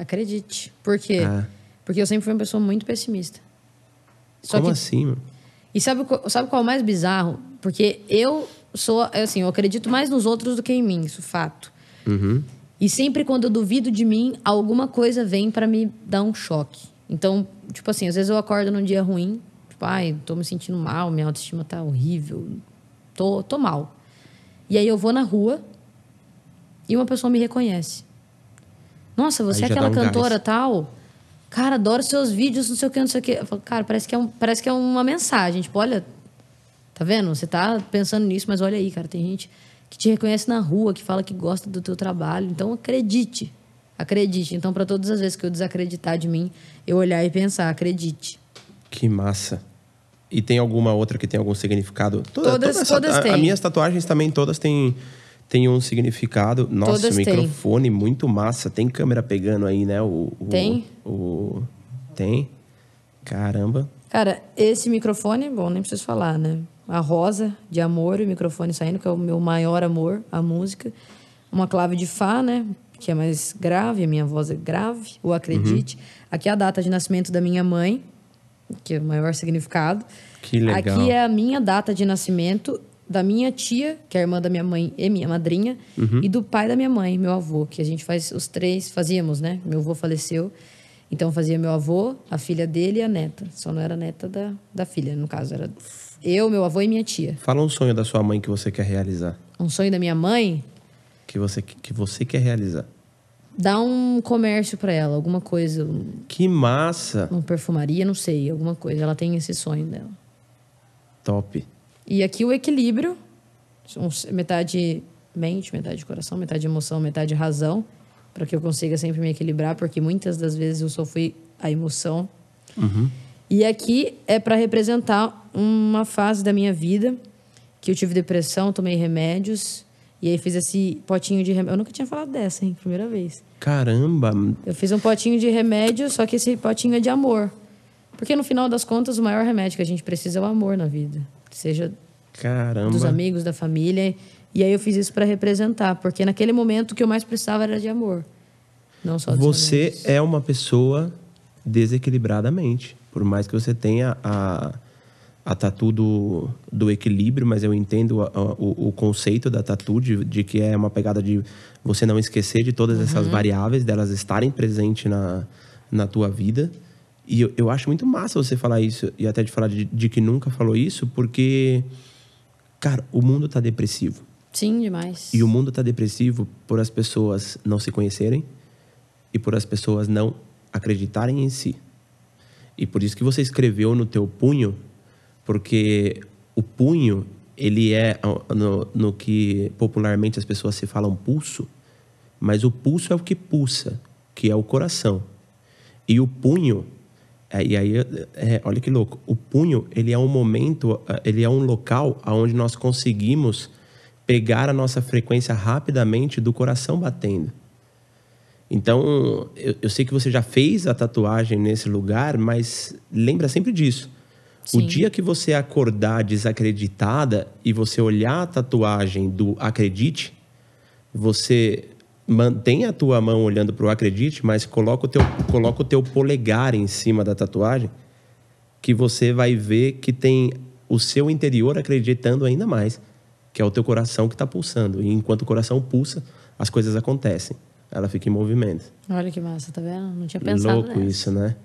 Acredite. Por quê? Ah. Porque eu sempre fui uma pessoa muito pessimista. Só Como que... assim, mano? E sabe, sabe qual é o mais bizarro? Porque eu sou, é assim, eu acredito mais nos outros do que em mim, isso fato. Uhum. E sempre quando eu duvido de mim, alguma coisa vem para me dar um choque. Então, tipo assim, às vezes eu acordo num dia ruim, tipo, ai, tô me sentindo mal, minha autoestima tá horrível, tô, tô mal. E aí eu vou na rua e uma pessoa me reconhece. Nossa, você é aquela um cantora gás. tal? Cara, adoro seus vídeos, não sei o que, não sei o que. Eu falo, cara, parece que é, um, parece que é uma mensagem. Tipo, olha, tá vendo? Você tá pensando nisso, mas olha aí, cara, tem gente que te reconhece na rua, que fala que gosta do teu trabalho. Então, acredite. Acredite. Então, para todas as vezes que eu desacreditar de mim, eu olhar e pensar, acredite. Que massa. E tem alguma outra que tem algum significado? Toda, todas todas, todas a, têm. As minhas tatuagens também todas têm tem um significado. Nossa, Todas microfone muito massa. Tem câmera pegando aí, né? O, o tem? O, o, tem. Caramba. Cara, esse microfone, bom, nem preciso falar, né? A rosa de amor, o microfone saindo, que é o meu maior amor, a música. Uma clave de Fá, né? Que é mais grave, a minha voz é grave, o acredite. Uhum. Aqui é a data de nascimento da minha mãe, que é o maior significado. Que legal. Aqui é a minha data de nascimento da minha tia, que é irmã da minha mãe e minha madrinha, uhum. e do pai da minha mãe, meu avô, que a gente faz os três, fazíamos, né? Meu avô faleceu, então fazia meu avô, a filha dele e a neta. Só não era neta da, da filha, no caso, era eu, meu avô e minha tia. Fala um sonho da sua mãe que você quer realizar. Um sonho da minha mãe? Que você, que você quer realizar. Dá um comércio para ela, alguma coisa. Que massa! Uma perfumaria, não sei, alguma coisa. Ela tem esse sonho dela. Top. E aqui o equilíbrio, metade mente, metade coração, metade emoção, metade razão, para que eu consiga sempre me equilibrar, porque muitas das vezes eu só fui a emoção. Uhum. E aqui é para representar uma fase da minha vida que eu tive depressão, tomei remédios. E aí fiz esse potinho de remédio. Eu nunca tinha falado dessa, hein? Primeira vez. Caramba! Eu fiz um potinho de remédio, só que esse potinho é de amor. Porque no final das contas, o maior remédio que a gente precisa é o amor na vida seja Caramba. dos amigos, da família. E aí eu fiz isso para representar, porque naquele momento o que eu mais precisava era de amor. Não só Você amigos. é uma pessoa desequilibradamente, por mais que você tenha a a tatu do, do equilíbrio, mas eu entendo a, a, o, o, conceito da tatu de, de, que é uma pegada de você não esquecer de todas uhum. essas variáveis, delas estarem presentes na, na tua vida. E eu, eu acho muito massa você falar isso, e até de falar de, de que nunca falou isso, porque, cara, o mundo tá depressivo. Sim, demais. E o mundo tá depressivo por as pessoas não se conhecerem e por as pessoas não acreditarem em si. E por isso que você escreveu no teu punho, porque o punho, ele é no, no que popularmente as pessoas se falam pulso, mas o pulso é o que pulsa, que é o coração. E o punho é, e aí, é, é, olha que louco. O punho, ele é um momento, é, ele é um local onde nós conseguimos pegar a nossa frequência rapidamente do coração batendo. Então, eu, eu, sei que você já fez a tatuagem nesse lugar, mas lembra sempre disso. Sim. O dia que você acordar desacreditada e você olhar a tatuagem do acredite, você mantém a tua mão olhando para o acredite, mas coloca o, teu, coloca o teu polegar em cima da tatuagem, que você vai ver que tem o seu interior acreditando ainda mais, que é o teu coração que está pulsando. E enquanto o coração pulsa, as coisas acontecem. Ela fica em movimento. Olha que massa, tá vendo? Não tinha pensado Louco nessa. isso, né?